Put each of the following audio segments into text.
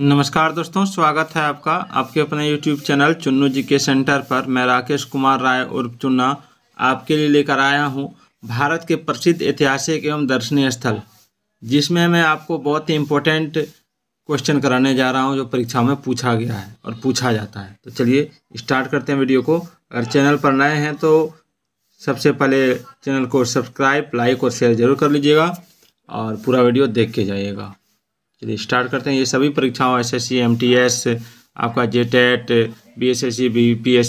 नमस्कार दोस्तों स्वागत है आपका आपके अपने यूट्यूब चैनल चुन्नू जी के सेंटर पर मैं राकेश कुमार राय और चुन्ना आपके लिए लेकर आया हूं भारत के प्रसिद्ध ऐतिहासिक एवं दर्शनीय स्थल जिसमें मैं आपको बहुत ही इम्पोर्टेंट क्वेश्चन कराने जा रहा हूं जो परीक्षा में पूछा गया है और पूछा जाता है तो चलिए स्टार्ट करते हैं वीडियो को अगर चैनल पर नए हैं तो सबसे पहले चैनल को सब्सक्राइब लाइक और शेयर ज़रूर कर लीजिएगा और पूरा वीडियो देख के जाइएगा चलिए स्टार्ट करते हैं ये सभी परीक्षाओं एस एस आपका J TET B S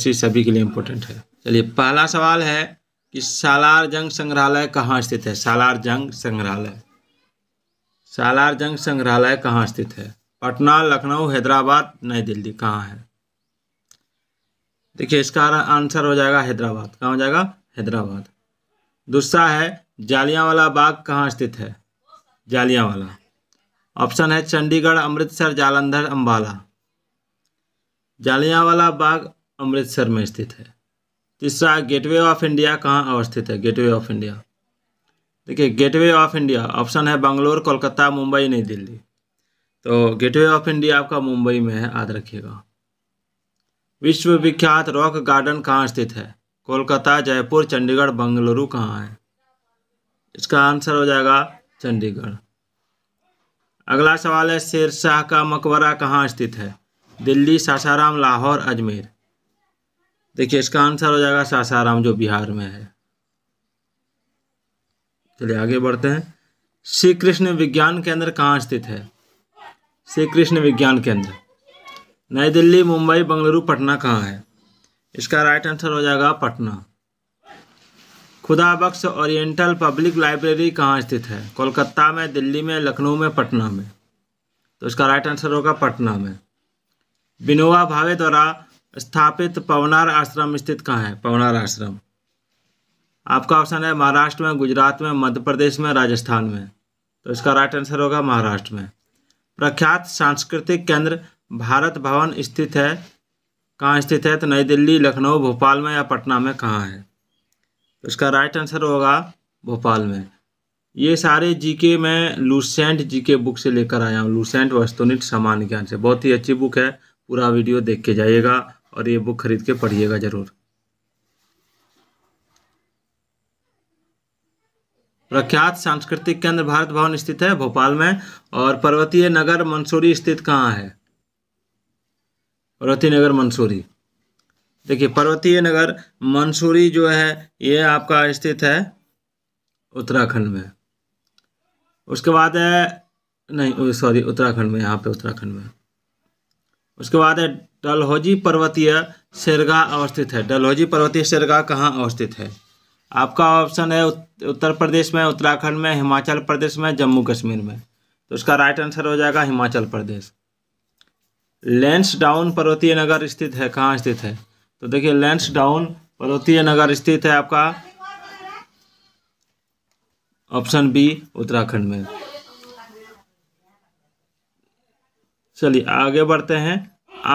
S सभी के लिए इम्पोर्टेंट है चलिए पहला सवाल है कि सालार जंग संग्रहालय कहाँ स्थित है सालार जंग संग्रहालय सालार जंग संग्रहालय कहाँ स्थित है पटना लखनऊ हैदराबाद नई दिल्ली कहाँ है देखिए इसका आंसर हो जाएगा हैदराबाद कहाँ हो जाएगा हैदराबाद दूसरा है वाला बाग कहाँ स्थित है वाला ऑप्शन है चंडीगढ़ अमृतसर जालंधर अम्बाला जालियावाला बाग अमृतसर में स्थित है तीसरा गेटवे ऑफ इंडिया कहाँ अवस्थित है गेटवे ऑफ इंडिया देखिए गेटवे ऑफ इंडिया ऑप्शन है बंगलोर कोलकाता मुंबई नई दिल्ली तो गेटवे ऑफ इंडिया आपका मुंबई में है याद रखिएगा विश्वविख्यात रॉक गार्डन कहाँ स्थित है कोलकाता जयपुर चंडीगढ़ बंगलुरु कहाँ है इसका आंसर हो जाएगा चंडीगढ़ अगला सवाल है शेरशाह का मकबरा कहाँ स्थित है दिल्ली सासाराम लाहौर अजमेर देखिए इसका आंसर हो जाएगा सासाराम जो बिहार में है चलिए आगे बढ़ते हैं श्री कृष्ण विज्ञान केंद्र कहाँ स्थित है श्री कृष्ण विज्ञान केंद्र नई दिल्ली मुंबई बंगलुरु पटना कहाँ है इसका राइट आंसर हो जाएगा पटना खुदा बख्श ओरिएंटल पब्लिक लाइब्रेरी कहाँ स्थित है कोलकाता में दिल्ली में लखनऊ में पटना में तो इसका राइट आंसर होगा पटना में विनोवा भावे द्वारा स्थापित पवनार आश्रम स्थित कहाँ है पवनार आश्रम आपका ऑप्शन है महाराष्ट्र में गुजरात में मध्य प्रदेश में राजस्थान में तो इसका राइट आंसर होगा महाराष्ट्र में प्रख्यात सांस्कृतिक केंद्र भारत भवन स्थित है कहाँ स्थित है तो नई दिल्ली लखनऊ भोपाल में या पटना में कहाँ है इसका राइट आंसर होगा भोपाल में ये सारे जीके मैं लूसेंट जीके बुक से लेकर आया हूँ लूसेंट वस्तुनिट सामान्य ज्ञान से बहुत ही अच्छी बुक है पूरा वीडियो देख के जाइएगा और ये बुक खरीद के पढ़िएगा ज़रूर प्रख्यात सांस्कृतिक केंद्र भारत भवन स्थित है भोपाल में और पर्वतीय नगर मंसूरी स्थित कहाँ है पर्वतीय नगर मंसूरी देखिए पर्वतीय नगर मंसूरी जो है ये आपका स्थित है उत्तराखंड में उसके बाद है नहीं सॉरी उत्तराखंड में यहाँ पे उत्तराखंड में उसके बाद है डलहौजी पर्वतीय शेरगाह अवस्थित है डलहौजी पर्वतीय शेरगाह कहाँ अवस्थित है आपका ऑप्शन है उत्तर प्रदेश में उत्तराखंड में हिमाचल प्रदेश में जम्मू कश्मीर में तो उसका राइट आंसर हो जाएगा हिमाचल प्रदेश लेंस डाउन पर्वतीय नगर स्थित है कहाँ स्थित है तो देखिए लेंस डाउन पर्वतीय नगर स्थित है आपका ऑप्शन बी उत्तराखंड में चलिए आगे बढ़ते हैं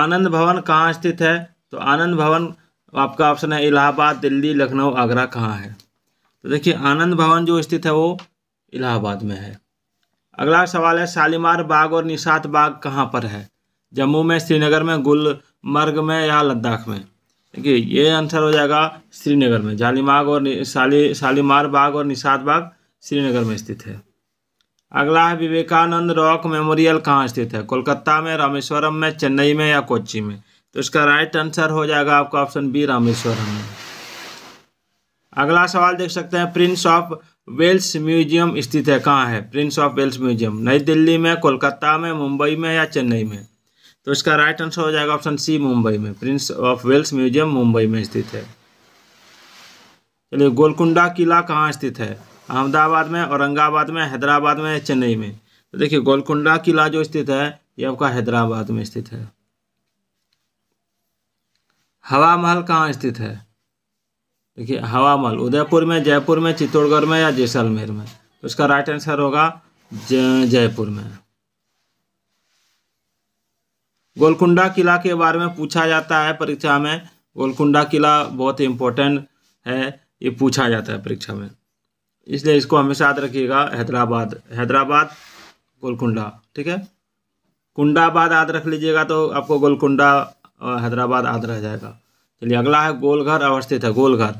आनंद भवन कहाँ स्थित है तो आनंद भवन आपका ऑप्शन है इलाहाबाद दिल्ली लखनऊ आगरा कहाँ है तो देखिए आनंद भवन जो स्थित है वो इलाहाबाद में है अगला सवाल है शालीमार बाग और निषाद बाग कहाँ पर है जम्मू में श्रीनगर में गुलमर्ग में या लद्दाख में देखिए ये आंसर हो जाएगा श्रीनगर में जालीमाग और शाली शालीमार बाग और निषाद बाग श्रीनगर में स्थित है अगला है विवेकानंद रॉक मेमोरियल कहाँ स्थित है कोलकाता में रामेश्वरम में चेन्नई में या कोच्चि में तो इसका राइट आंसर हो जाएगा आपका ऑप्शन बी रामेश्वरम में अगला सवाल देख सकते हैं प्रिंस ऑफ वेल्स म्यूजियम स्थित है कहाँ है प्रिंस ऑफ वेल्स म्यूजियम नई दिल्ली में कोलकाता में मुंबई में या चेन्नई में तो इसका राइट आंसर हो जाएगा ऑप्शन सी मुंबई में Prince of Wales Museum Mumbai में स्थित है चलिए गोलकुंडा किला कहाँ स्थित है अहमदाबाद में औरंगाबाद में हैदराबाद में चेन्नई में तो देखिए गोलकुंडा किला जो स्थित है ये आपका हैदराबाद में स्थित है हवा महल कहाँ स्थित है देखिए हवा महल उदयपुर में जयपुर में चित्तौड़गढ़ में या जैसलमेर में तो इसका राइट आंसर होगा जयपुर में गोलकुंडा किला के बारे में पूछा जाता है परीक्षा में गोलकुंडा किला बहुत इम्पोर्टेंट है ये पूछा जाता है परीक्षा में इसलिए इसको हमेशा याद रखिएगा हैदराबाद हैदराबाद गोलकुंडा ठीक है कुंडाबाद याद रख लीजिएगा तो आपको गोलकुंडा हैदराबाद याद रह जाएगा चलिए अगला है गोलघर अवस्थित है गोलघर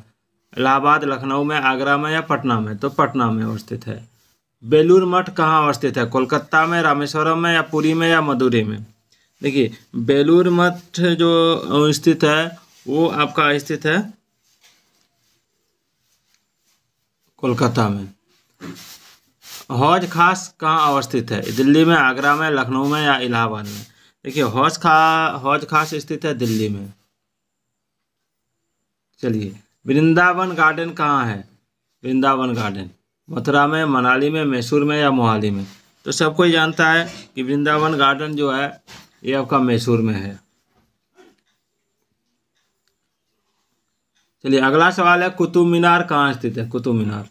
इलाहाबाद लखनऊ में आगरा में या पटना में तो पटना में अवस्थित है बेलूर मठ कहाँ अवस्थित है कोलकाता में रामेश्वरम में या पुरी में या मदुरै में देखिए बेलूर मठ जो स्थित है वो आपका स्थित है कोलकाता में हौज खास कहाँ अवस्थित है दिल्ली में आगरा में लखनऊ में या इलाहाबाद में देखिए हौज खा हौज खास स्थित है दिल्ली में चलिए वृंदावन गार्डन कहाँ है वृंदावन गार्डन मथुरा में मनाली में मैसूर में या मोहाली में तो सब कोई जानता है कि वृंदावन गार्डन जो है ये आपका मैसूर में है चलिए अगला सवाल है कुतुब मीनार कहाँ स्थित है कुतुब मीनार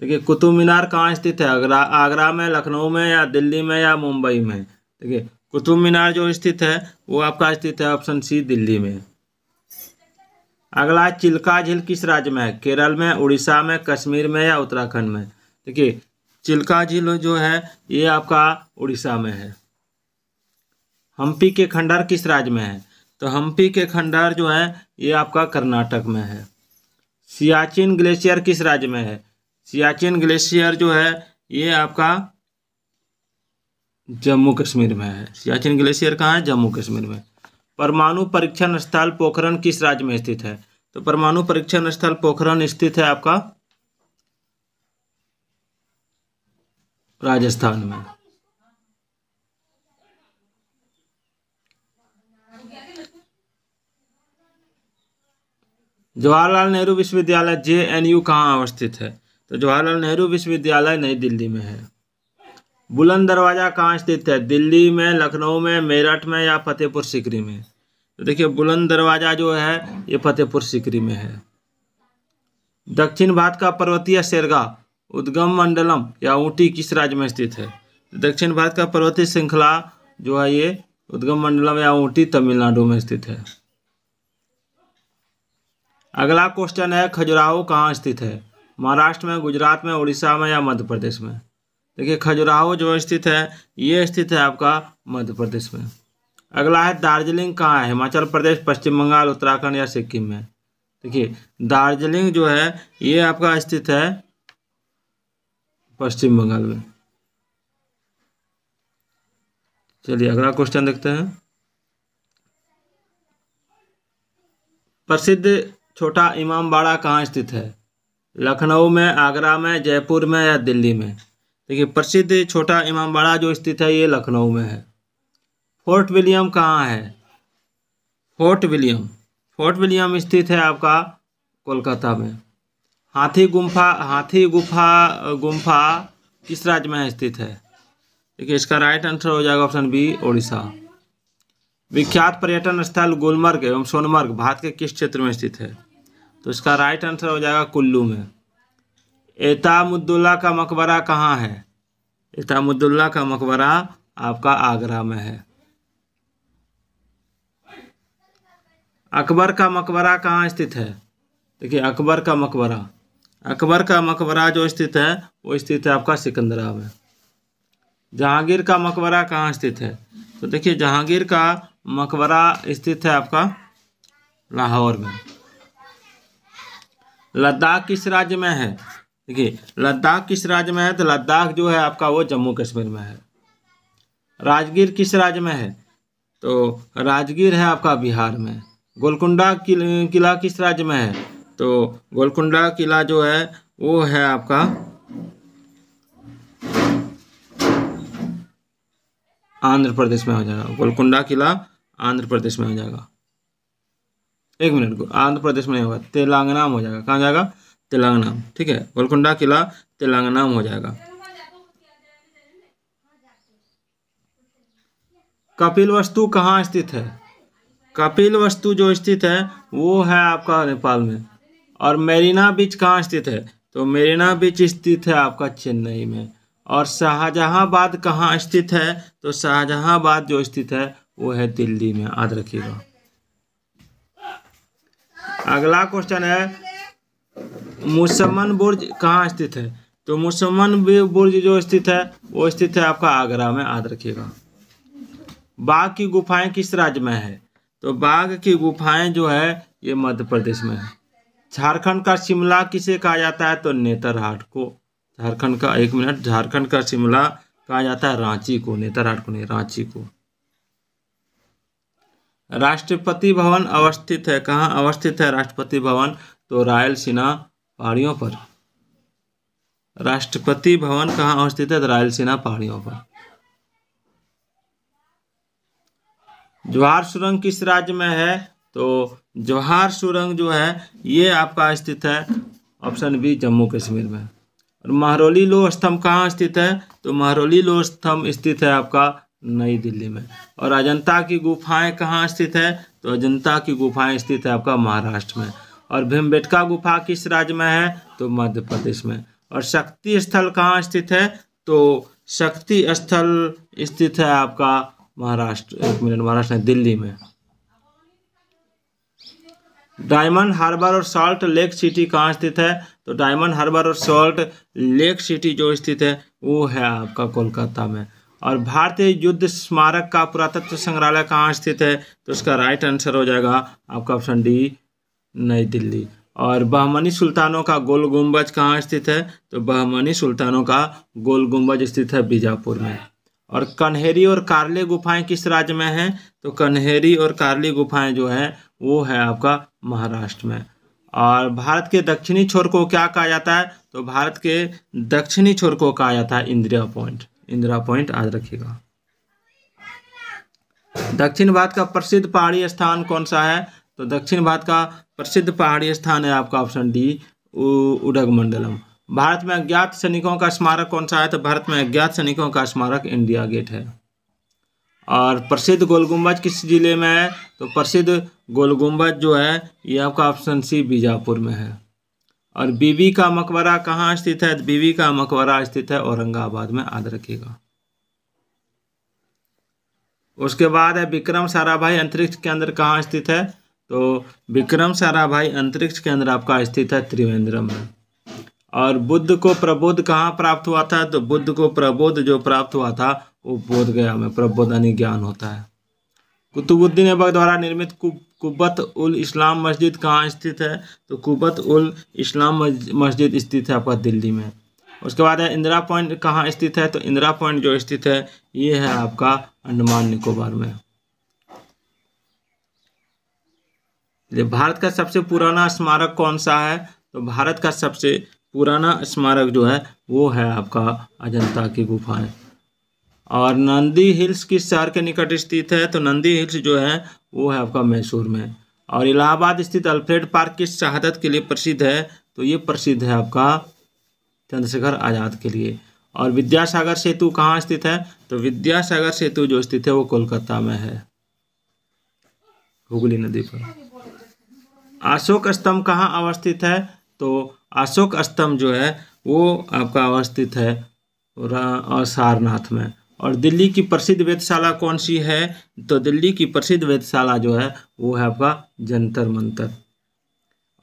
देखिए कुतुब मीनार कहाँ स्थित है आगरा आगरा में लखनऊ में या दिल्ली में या मुंबई में देखिए कुतुब मीनार जो स्थित है वो आपका स्थित है ऑप्शन सी दिल्ली में अगला चिल्का झील किस राज्य में है केरल में उड़ीसा में कश्मीर में या उत्तराखंड में देखिए चिल्का झील जो है ये आपका उड़ीसा में है हम्पी के खंडार किस राज्य में है तो हम्पी के खंडार जो है ये आपका कर्नाटक में है सियाचिन ग्लेशियर किस राज्य में है सियाचिन ग्लेशियर जो है ये आपका जम्मू कश्मीर में है सियाचिन ग्लेशियर कहाँ है जम्मू कश्मीर में परमाणु परीक्षण स्थल पोखरण किस राज्य में स्थित है तो परमाणु परीक्षण स्थल पोखरण स्थित है आपका राजस्थान में जवाहरलाल नेहरू विश्वविद्यालय जे एन यू कहाँ अवस्थित है तो जवाहरलाल नेहरू विश्वविद्यालय नई दिल्ली में है बुलंद दरवाज़ा कहाँ स्थित है दिल्ली में लखनऊ में मेरठ में या फतेहपुर सिकरी में तो देखिए बुलंद दरवाज़ा जो है ये फतेहपुर सिकरी में है दक्षिण भारत का पर्वतीय शेरगा उद्गम मंडलम या ऊटी किस राज्य में स्थित है तो दक्षिण भारत का पर्वतीय श्रृंखला जो है ये उद्गम मंडलम या ऊटी तमिलनाडु में स्थित है अगला क्वेश्चन है खजुराहो कहाँ स्थित है महाराष्ट्र में गुजरात में उड़ीसा में या मध्य प्रदेश में देखिए खजुराहो जो स्थित है ये स्थित है आपका मध्य प्रदेश में अगला है दार्जिलिंग कहाँ है हिमाचल प्रदेश पश्चिम बंगाल उत्तराखंड या सिक्किम में देखिए दार्जिलिंग जो है ये आपका स्थित है पश्चिम बंगाल में चलिए अगला क्वेश्चन देखते हैं प्रसिद्ध छोटा इमाम बाड़ा कहाँ स्थित है लखनऊ में आगरा में जयपुर में या दिल्ली में देखिए प्रसिद्ध छोटा इमाम बाड़ा जो स्थित है ये लखनऊ में है फोर्ट विलियम कहाँ है फोर्ट विलियम फोर्ट विलियम स्थित है आपका कोलकाता में हाथी गुम्फा हाथी गुफा गुम्फा किस राज्य में स्थित है देखिए इसका राइट आंसर हो जाएगा ऑप्शन बी ओडिशा विख्यात पर्यटन स्थल गुलमर्ग एवं सोनमर्ग भारत के किस क्षेत्र में स्थित है तो इसका राइट आंसर हो जाएगा कुल्लू में एतामुद्दुल्ला का मकबरा कहाँ है एतामुद्दुल्ला का मकबरा आपका आगरा में है अकबर का मकबरा कहाँ स्थित है देखिए अकबर का मकबरा अकबर का मकबरा जो स्थित है वो स्थित है आपका सिकंदरा में जहांगीर का मकबरा कहाँ स्थित है तो देखिए जहांगीर का मकबरा स्थित है आपका लाहौर में लद्दाख किस राज्य में है देखिए लद्दाख किस राज्य में है तो लद्दाख जो है आपका वो जम्मू कश्मीर में है राजगीर किस राज्य में है तो राजगीर है आपका बिहार में गोलकुंडा किला किस राज्य में है तो गोलकुंडा किला जो है वो है आपका आंध्र प्रदेश में हो जाएगा गोलकुंडा किला आंध्र प्रदेश में हो जाएगा एक मिनट को आंध्र प्रदेश में नहीं होगा तेलंगना हो जाएगा कहाँ जाएगा तेलंगना ठीक है गोलकुंडा किला तेलंगाना हो जाएगा कपिल वस्तु कहाँ स्थित है कपिल वस्तु जो स्थित है वो है आपका नेपाल में और मेरीना बीच कहाँ स्थित है तो मेरीना बीच स्थित है आपका चेन्नई में और शाहजहाँबाद कहाँ स्थित है तो शाहजहाँबाद जो स्थित है वो है दिल्ली में याद रखिएगा अगला क्वेश्चन है मुसम्मन बुर्ज कहाँ स्थित है तो मुसम्मन बुर्ज जो स्थित है वो स्थित है आपका आगरा में याद रखिएगा बाघ की गुफाएं किस राज्य में है तो बाघ की गुफाएं जो है ये मध्य प्रदेश में है झारखंड का शिमला किसे कहा जाता है तो नेतरहाट को झारखंड का एक मिनट झारखंड का शिमला कहा जाता है रांची को नेतरहाट को नहीं रांची को राष्ट्रपति भवन अवस्थित है कहाँ अवस्थित है राष्ट्रपति भवन तो रायलसीना पहाड़ियों पर राष्ट्रपति भवन कहाँ अवस्थित है तो रायलसीना पहाड़ियों पर जवाहर सुरंग किस राज्य में है तो जवाहर सुरंग जो है ये आपका स्थित है ऑप्शन बी जम्मू कश्मीर में और महरौली लोह स्तंभ कहाँ स्थित है तो महरौली लोह स्तंभ स्थित है आपका नई दिल्ली में और अजंता की गुफाएं कहाँ स्थित है तो अजंता की गुफाएं स्थित है आपका महाराष्ट्र में और भीमबेटका गुफा किस राज्य में है तो मध्य प्रदेश में और शक्ति स्थल कहाँ स्थित है तो शक्ति स्थल स्थित है आपका महाराष्ट्र एक मिनट महाराष्ट्र दिल्ली में डायमंड हार्बर और सॉल्ट लेक सिटी कहाँ स्थित है तो डायमंड हार्बर और सॉल्ट लेक सिटी जो स्थित है वो है आपका कोलकाता में और भारतीय युद्ध स्मारक का पुरातत्व संग्रहालय कहाँ स्थित है तो उसका राइट आंसर हो जाएगा आपका ऑप्शन डी नई दिल्ली और बहमनी सुल्तानों का गोल गुम्बज कहाँ स्थित है तो बहमनी सुल्तानों का गोल गुम्बज स्थित है बीजापुर में और कन्हेरी और कारले गुफाएं किस राज्य में हैं तो कन्हेरी और कारली गुफाएं जो है वो है आपका महाराष्ट्र में और भारत के दक्षिणी छोर को क्या कहा जाता है तो भारत के दक्षिणी छोर को कहा जाता है इंदिरा पॉइंट इंदिरा पॉइंट आज रखिएगा दक्षिण भारत का प्रसिद्ध पहाड़ी स्थान कौन सा है तो दक्षिण भारत का प्रसिद्ध पहाड़ी स्थान है आपका ऑप्शन डी उडगमंडलम भारत में अज्ञात सैनिकों का स्मारक कौन सा है तो भारत में अज्ञात सैनिकों का स्मारक इंडिया गेट है और प्रसिद्ध गोलगुंबज किस जिले में है तो प्रसिद्ध गोलगुंबज जो है ये आपका ऑप्शन सी बीजापुर में है और बीवी का मकबरा कहाँ स्थित है बीवी का मकबरा स्थित है औरंगाबाद में याद रखिएगा उसके बाद है विक्रम साराभाई अंतरिक्ष के अंदर कहाँ स्थित है तो विक्रम साराभाई अंतरिक्ष के अंदर आपका स्थित है त्रिवेंद्रम में और बुद्ध को प्रबोध कहाँ प्राप्त हुआ था तो बुद्ध को प्रबोध जो प्राप्त हुआ था वो बोध गया में प्रबोध ज्ञान होता है कुतुबुद्दीन अबक द्वारा निर्मित कुबत उल इस्लाम मस्जिद कहाँ स्थित है तो कुबत उल इस्लाम मस्जिद स्थित है आपका दिल्ली में उसके बाद है इंदिरा पॉइंट कहाँ स्थित है तो इंदिरा पॉइंट जो स्थित है ये है आपका अंडमान निकोबार में भारत का सबसे पुराना स्मारक कौन सा है तो भारत का सबसे पुराना स्मारक जो है वो है आपका अजंता की गुफाएं और नंदी हिल्स किस शहर के निकट स्थित है तो नंदी हिल्स जो है वो है आपका मैसूर में और इलाहाबाद स्थित अल्फ्रेड पार्क किस शहादत के लिए प्रसिद्ध है तो ये प्रसिद्ध है आपका चंद्रशेखर आज़ाद के लिए और विद्यासागर सेतु कहाँ स्थित है तो विद्यासागर सेतु जो स्थित है वो कोलकाता में है हुगली नदी पर अशोक स्तंभ कहाँ अवस्थित है तो अशोक स्तंभ जो है वो आपका अवस्थित है और सारनाथ में और दिल्ली की प्रसिद्ध वेधशाला कौन सी है तो दिल्ली की प्रसिद्ध वेधशाला जो है वो है आपका जंतर मंतर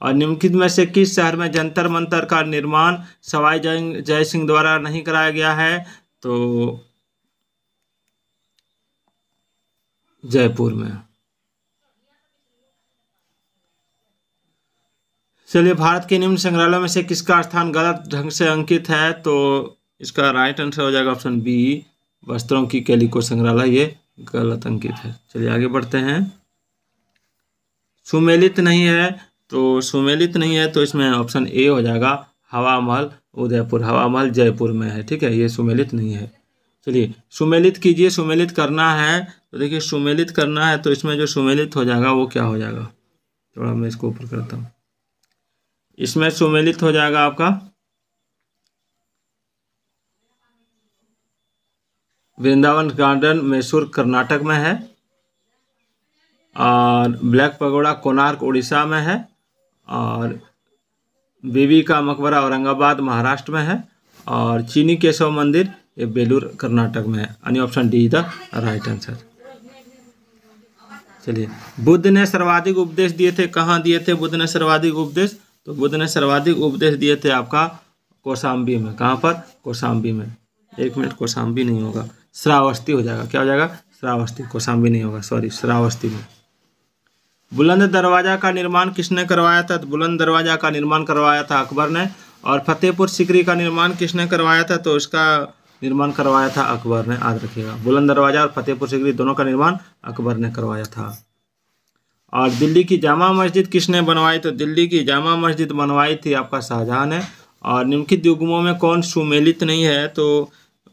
और निम्नलिखित में से किस शहर में जंतर मंतर का निर्माण सवाई जय जय सिंह द्वारा नहीं कराया गया है तो जयपुर में चलिए भारत के निम्न संग्रहालय में से किसका स्थान गलत ढंग से अंकित है तो इसका राइट आंसर हो जाएगा ऑप्शन बी वस्त्रों की कैलिको संग्रहालय ये गलत अंकित है चलिए आगे बढ़ते हैं सुमेलित नहीं है तो सुमेलित नहीं है तो इसमें ऑप्शन ए हो जाएगा हवा महल उदयपुर हवा महल जयपुर में है ठीक है ये सुमेलित नहीं है चलिए सुमेलित कीजिए सुमेलित करना है तो देखिए सुमेलित करना है तो इसमें जो सुमेलित हो जाएगा वो क्या हो जाएगा थोड़ा मैं इसको ऊपर करता हूँ इसमें सुमेलित हो जाएगा आपका वृंदावन गार्डन मैसूर कर्नाटक में है और ब्लैक पगोड़ा कोनार्क उड़ीसा में है और बीबी का मकबरा औरंगाबाद महाराष्ट्र में है और चीनी केशव मंदिर ये बेलूर कर्नाटक में है यानी option D the right answer चलिए बुद्ध ने सर्वाधिक उपदेश दिए थे कहाँ दिए थे बुद्ध ने सर्वाधिक उपदेश तो बुद्ध ने सर्वाधिक उपदेश दिए थे आपका कोसाम्बी में कहाँ पर कोसाम्बी में एक मिनट कोसाम्बी नहीं होगा श्रावस्ती हो जाएगा क्या हो जाएगा श्रावस्ती कोसाम्बी नहीं होगा सॉरी श्रावस्ती में बुलंद दरवाजा का निर्माण किसने करवाया था तो बुलंद दरवाजा का निर्माण करवाया था अकबर ने और फतेहपुर सिकरी का निर्माण किसने करवाया था तो उसका निर्माण करवाया था अकबर ने याद रखिएगा बुलंद दरवाजा और फतेहपुर सिकरी दोनों का निर्माण अकबर ने करवाया था और दिल्ली की जामा मस्जिद किसने बनवाई तो दिल्ली की जामा मस्जिद बनवाई थी आपका शाहजहां ने और निम्नलिखित युगमों में कौन सुमेलित नहीं है तो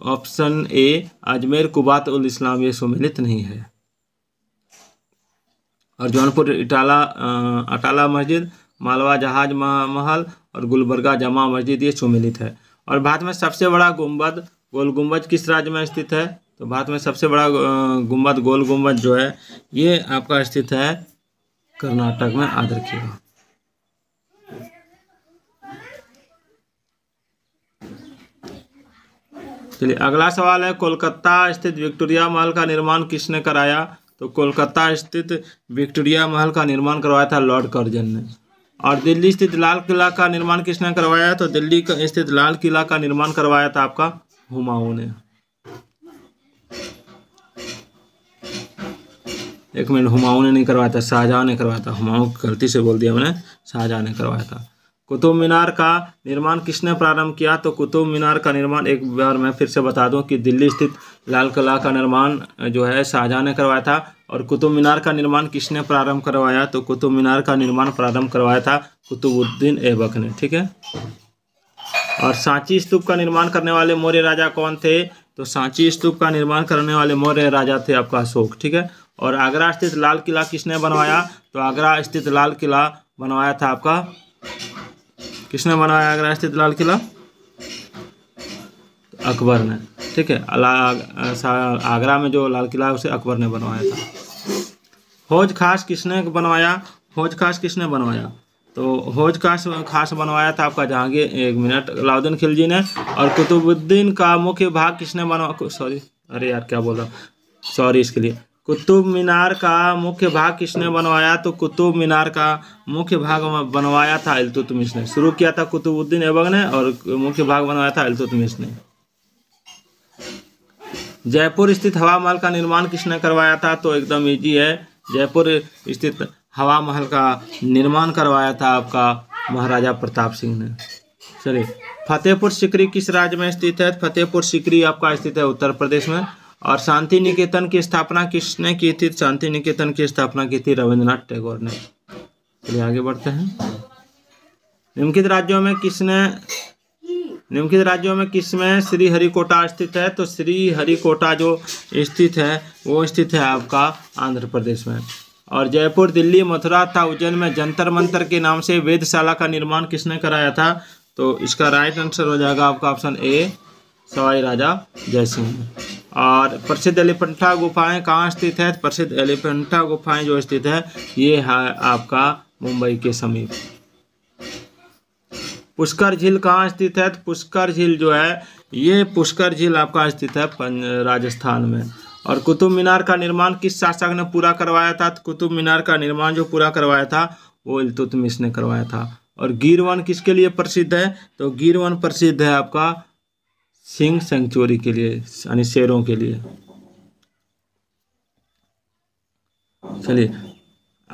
ऑप्शन ए अजमेर कुबात उल इस्लाम ये सम्मिलित नहीं है और जौनपुर इटाला अटाला मस्जिद मालवा जहाज महल और गुलबर्गा जमा मस्जिद ये सम्मिलित है और भारत में सबसे बड़ा गुम्बद गोल गुम्बद किस राज्य में स्थित है तो भारत में सबसे बड़ा गुम्बद गोल गुम्बद जो है ये आपका स्थित है कर्नाटक में आदर किया चलिए अगला सवाल है कोलकाता स्थित विक्टोरिया महल का निर्माण किसने कराया तो कोलकाता स्थित विक्टोरिया महल का निर्माण करवाया था लॉर्ड कर्जन ने और दिल्ली स्थित लाल किला का निर्माण किसने करवाया तो दिल्ली स्थित लाल किला का निर्माण करवाया था आपका हुमाऊ ने एक मिनट हुमाऊ ने नहीं करवाया था शाहजहाँ ने करवाया था हुमाऊ गलती से बोल दिया मैंने शाहजहाँ ने करवाया था कुतुब मीनार का निर्माण किसने प्रारंभ किया तो कुतुब मीनार का निर्माण एक बार मैं फिर से बता दूं कि दिल्ली स्थित लाल किला का निर्माण जो है शाहजहाँ ने करवाया था और कुतुब मीनार का निर्माण किसने प्रारंभ करवाया तो कुतुब मीनार का निर्माण प्रारंभ करवाया था कुतुबुद्दीन ऐबक ने ठीक है और सांची स्तूप का निर्माण करने वाले मौर्य राजा कौन थे तो सांची स्तूप का निर्माण करने वाले मौर्य राजा थे आपका अशोक ठीक है और आगरा स्थित लाल किला किसने बनवाया तो आगरा स्थित लाल किला बनवाया था आपका किसने बनाया आगरा स्थित लाल किला अकबर ने ठीक है आगरा में जो लाल किला है उसे अकबर ने बनवाया था हौज खास किसने बनवाया हौज खास किसने बनवाया तो हौज खास खास बनवाया था आपका जहांगीर एक मिनट अलाउद्दीन खिलजी ने और कुतुबुद्दीन का मुख्य भाग किसने बनवा सॉरी अरे यार क्या बोल रहा सॉरी इसके लिए कुतुब मीनार का मुख्य भाग किसने बनवाया तो कुतुब मीनार का मुख्य भाग बनवाया था अलतुतमिश ने शुरू किया था कुतुबुद्दीन ऐबक ने और मुख्य भाग बनवाया था अलतुतमिश ने जयपुर स्थित हवा महल का निर्माण किसने करवाया था तो एकदम इजी है जयपुर स्थित हवा महल का निर्माण करवाया था आपका महाराजा प्रताप सिंह ने चलिए फतेहपुर सिकरी किस राज्य में स्थित है फतेहपुर सिकरी आपका स्थित है उत्तर प्रदेश में और शांति निकेतन की स्थापना किसने की थी शांति निकेतन की स्थापना की थी रविंद्रनाथ टैगोर ने चलिए आगे बढ़ते हैं निम्नलिखित राज्यों में किसने निम्नलिखित राज्यों में किसमें श्री हरिकोटा स्थित है तो श्री हरिकोटा जो स्थित है वो स्थित है आपका आंध्र प्रदेश में और जयपुर दिल्ली मथुरा था उज्जैन में जंतर मंतर के नाम से वेदशाला का निर्माण किसने कराया था तो इसका राइट आंसर हो जाएगा आपका ऑप्शन ए सवाई राजा जयसिंह और प्रसिद्ध एलिफेंटा गुफाएं कहाँ स्थित है प्रसिद्ध एलिफेंटा गुफाएं जो स्थित है ये है आपका मुंबई के समीप पुष्कर झील कहाँ स्थित है तो पुष्कर झील जो है ये पुष्कर झील आपका स्थित है राजस्थान में और कुतुब मीनार का निर्माण किस शासक ने पूरा करवाया था तो कुतुब मीनार का निर्माण जो पूरा करवाया था वो इलतुतमिश ने करवाया था और गिरवन किसके लिए प्रसिद्ध है तो गिरवन प्रसिद्ध है आपका सिंह सेंचुरी के लिए यानी शेरों के लिए चलिए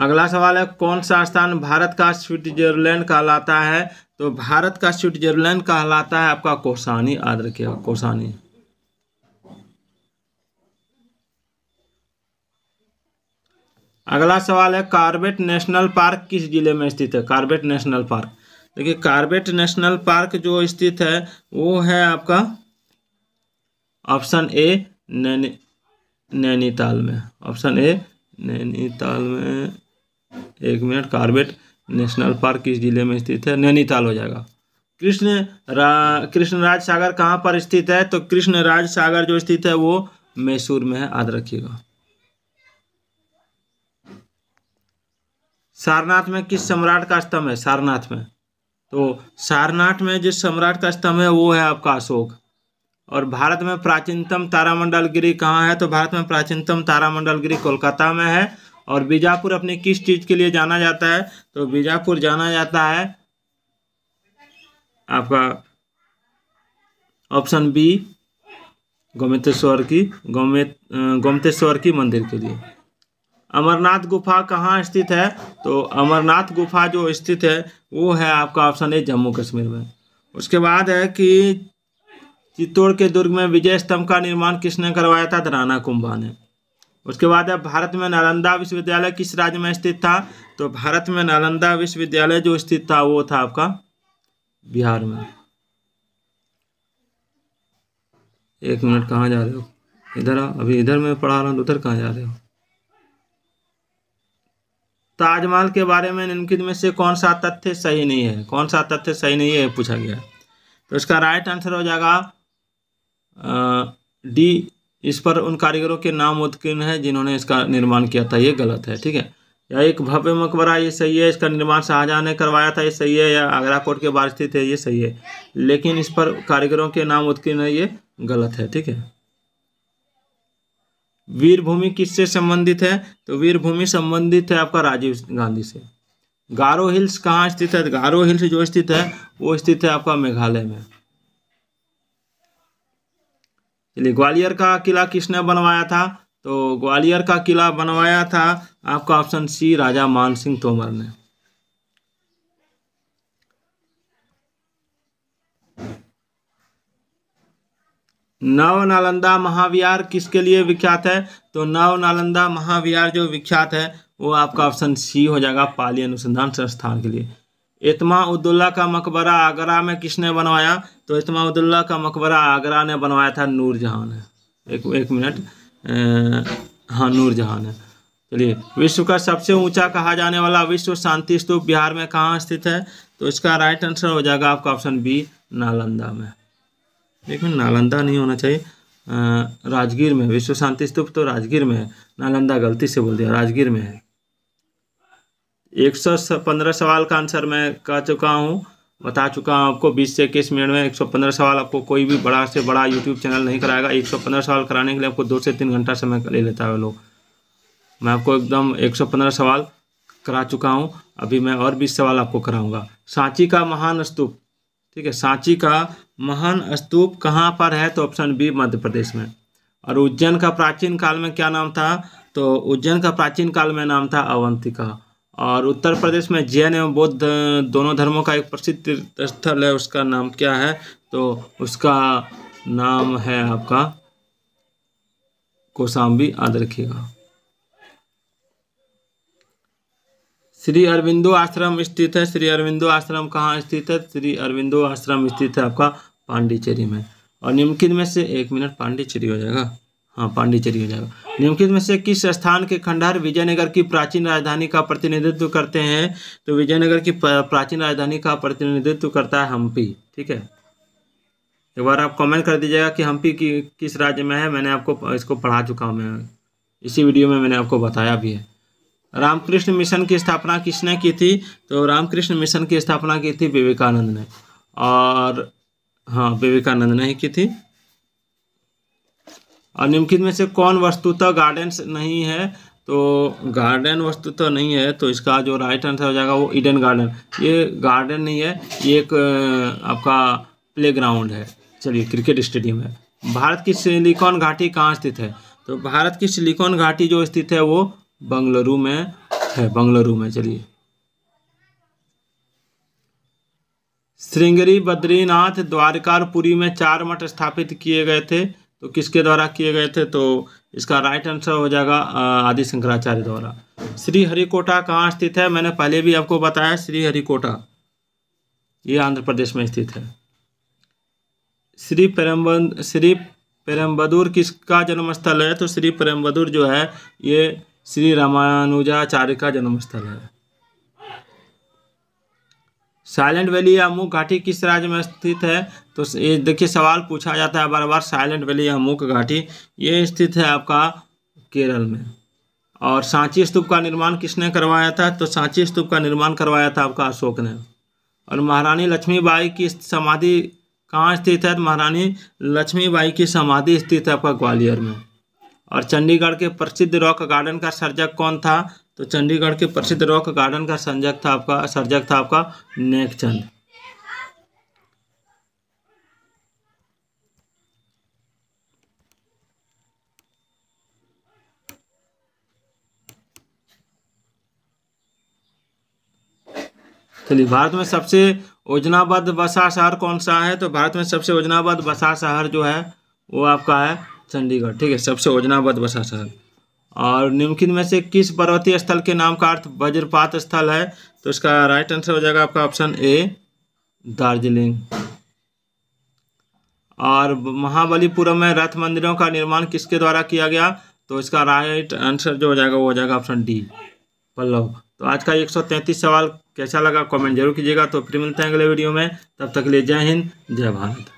अगला सवाल है कौन सा स्थान भारत का स्विट्जरलैंड कहलाता है तो भारत का स्विट्जरलैंड कहलाता है आपका कोसानी आदर किया कोसानी अगला सवाल है कार्बेट नेशनल पार्क किस जिले में स्थित है कार्बेट नेशनल पार्क देखिए कार्बेट नेशनल पार्क जो स्थित है वो है आपका ऑप्शन ए नैनी नैनीताल में ऑप्शन ए नैनीताल में एक मिनट कार्बेट नेशनल पार्क किस जिले में स्थित है नैनीताल हो जाएगा कृष्ण रा कृष्णराज सागर कहाँ पर स्थित है तो कृष्णराज सागर जो स्थित है वो मैसूर में है याद रखिएगा सारनाथ में किस सम्राट का स्तंभ है सारनाथ में तो सारनाथ में जिस सम्राट का स्तंभ है वो है आपका अशोक और भारत में प्राचीनतम तारामंडल गिरी कहाँ है तो भारत में प्राचीनतम तारामंडल गिरी कोलकाता में है और बीजापुर अपने किस चीज़ के लिए जाना जाता है तो बीजापुर जाना जाता है आपका ऑप्शन बी गोमतेश्वर की गोमे गोमतेश्वर की मंदिर के लिए अमरनाथ गुफा कहाँ स्थित है तो अमरनाथ गुफा जो स्थित है वो है आपका ऑप्शन ए जम्मू कश्मीर में उसके बाद है कि चित्तौड़ के दुर्ग में विजय स्तंभ का निर्माण किसने करवाया था तो राणा कुंभा ने उसके बाद है भारत में नालंदा विश्वविद्यालय किस राज्य में स्थित था तो भारत में नालंदा विश्वविद्यालय जो स्थित था वो था आपका बिहार में एक मिनट कहाँ जा रहे हो इधर अभी इधर में पढ़ा रहा हूँ उधर कहाँ जा रहे हो ताजमहल के बारे में निम्नलिखित में से कौन सा तथ्य सही नहीं है कौन सा तथ्य सही नहीं है पूछा गया तो इसका राइट आंसर हो जाएगा डी इस पर उन कारीगरों के नाम उत्कीर्ण है जिन्होंने इसका निर्माण किया था ये गलत है ठीक है या एक भव्य मकबरा ये सही है इसका निर्माण शाहजहाँ ने करवाया था ये सही है या आगरा कोट के बाहर स्थित है ये सही है लेकिन इस पर कारीगरों के नाम उत्कीर्ण है ये गलत है ठीक है वीरभूमि किससे संबंधित है तो वीरभूमि संबंधित है आपका राजीव गांधी से गारो हिल्स कहाँ स्थित है तो गारो हिल्स जो स्थित है वो स्थित है आपका मेघालय में चलिए ग्वालियर का किला किसने बनवाया था तो ग्वालियर का किला बनवाया था आपका ऑप्शन सी राजा मानसिंह तोमर ने नव नालंदा महाविहार किसके लिए विख्यात है तो नव नालंदा महाविहार जो विख्यात है वो आपका ऑप्शन सी हो जाएगा पाली अनुसंधान संस्थान के लिए इतमा उद्दुल्ला का मकबरा आगरा में किसने बनवाया तो इतमा उद्दुल्ला का मकबरा आगरा ने बनवाया था नूरजहां ने एक एक मिनट हाँ नूरजहां ने चलिए विश्व का सबसे ऊंचा कहा जाने वाला विश्व शांति स्तूप बिहार में कहाँ स्थित है तो इसका राइट आंसर हो जाएगा आपका ऑप्शन बी नालंदा में लेकिन नालंदा नहीं होना चाहिए राजगीर में विश्व शांति स्तूप तो राजगीर में है नालंदा गलती से बोल दिया राजगीर में है एक सौ पंद्रह सवाल का आंसर मैं कह चुका हूँ बता चुका हूँ आपको बीस से इक्कीस मिनट में एक सौ पंद्रह सवाल आपको कोई भी बड़ा से बड़ा यूट्यूब चैनल नहीं कराएगा एक सौ पंद्रह सवाल कराने के लिए आपको दो से तीन घंटा समय ले लेता है लोग मैं आपको एकदम एक सौ पंद्रह सवाल करा चुका हूँ अभी मैं और बीस सवाल आपको कराऊँगा सांची का महान स्तूप ठीक है सांची का महान स्तूप कहाँ पर है तो ऑप्शन बी मध्य प्रदेश में और उज्जैन का प्राचीन काल में क्या नाम था तो उज्जैन का प्राचीन काल में नाम था अवंतिका और उत्तर प्रदेश में जैन एवं बौद्ध दोनों धर्मों का एक प्रसिद्ध तीर्थ स्थल है उसका नाम क्या है तो उसका नाम है आपका कोसाम्बी याद रखिएगा श्री अरविंदो आश्रम स्थित है श्री अरविंदो आश्रम कहाँ स्थित है श्री अरविंदो आश्रम स्थित है आपका पांडिचेरी में और निम्नलिखित में से एक मिनट पांडिचेरी हो जाएगा हाँ पांडिचेरी हो जाएगा निम्नलिखित में से किस स्थान के खंडहर विजयनगर की प्राचीन राजधानी का प्रतिनिधित्व करते हैं तो विजयनगर की प्राचीन राजधानी का प्रतिनिधित्व करता है हम्पी ठीक है एक बार आप कमेंट कर दीजिएगा कि हम्पी की किस राज्य में है मैंने आपको इसको पढ़ा चुका हूँ मैं इसी वीडियो में मैंने आपको बताया भी है रामकृष्ण मिशन की स्थापना किसने की थी तो रामकृष्ण मिशन की स्थापना की थी विवेकानंद ने और हाँ विवेकानंद ने ही की थी और निम्नलिखित में से कौन वस्तुतः गार्डन नहीं है तो गार्डन वस्तुतः नहीं है तो इसका जो राइट आंसर हो जाएगा वो ईडन गार्डन ये गार्डन नहीं है ये एक आपका प्लेग्राउंड है चलिए क्रिकेट स्टेडियम है भारत की सिलिकॉन घाटी कहाँ स्थित है तो भारत की सिलिकॉन घाटी जो स्थित है वो बंगलुरु में है बंगलुरु में चलिए श्रृंगरी बद्रीनाथ पुरी में चार मठ स्थापित किए गए थे तो किसके द्वारा किए गए थे तो इसका राइट आंसर हो जाएगा आदि शंकराचार्य द्वारा श्री हरिकोटा कहाँ स्थित है मैंने पहले भी आपको बताया श्री हरिकोटा ये आंध्र प्रदेश में स्थित है श्री पेरम्ब श्री पेरम्बदूर किसका जन्म स्थल है तो श्री पेरम्बदूर जो है ये श्री रामानुजाचार्य का जन्मस्थल है साइलेंट वैली या मुख घाटी किस राज्य में स्थित है तो ये देखिए सवाल पूछा जाता है बार बार साइलेंट वैली या मुख घाटी ये स्थित है आपका केरल में और सांची स्तूप का निर्माण किसने करवाया था तो सांची स्तूप का निर्माण करवाया था आपका अशोक ने और महारानी लक्ष्मीबाई की समाधि कहाँ स्थित है तो महारानी लक्ष्मीबाई की समाधि स्थित है आपका ग्वालियर में और चंडीगढ़ के प्रसिद्ध रॉक गार्डन का सर्जक कौन था तो चंडीगढ़ के प्रसिद्ध रॉक गार्डन का सर्जक था आपका सर्जक था आपका नेकचंद चलिए भारत में सबसे योजनाबद्ध बसा शहर कौन सा है तो भारत में सबसे योजनाबद्ध बसा शहर जो है वो आपका है चंडीगढ़ ठीक है सबसे योजनाबद्ध बसा शहर और निम्नलिखित में से किस पर्वतीय स्थल के नाम का अर्थ वज्रपात स्थल है तो इसका राइट आंसर हो जाएगा आपका ऑप्शन ए दार्जिलिंग और महाबलीपुरम में रथ मंदिरों का निर्माण किसके द्वारा किया गया तो इसका राइट आंसर जो हो जाएगा वो हो जाएगा ऑप्शन डी पल्लव तो आज का एक सवाल कैसा लगा कमेंट जरूर कीजिएगा तो फिर मिलते हैं अगले वीडियो में तब तक लिए जय हिंद जय भारत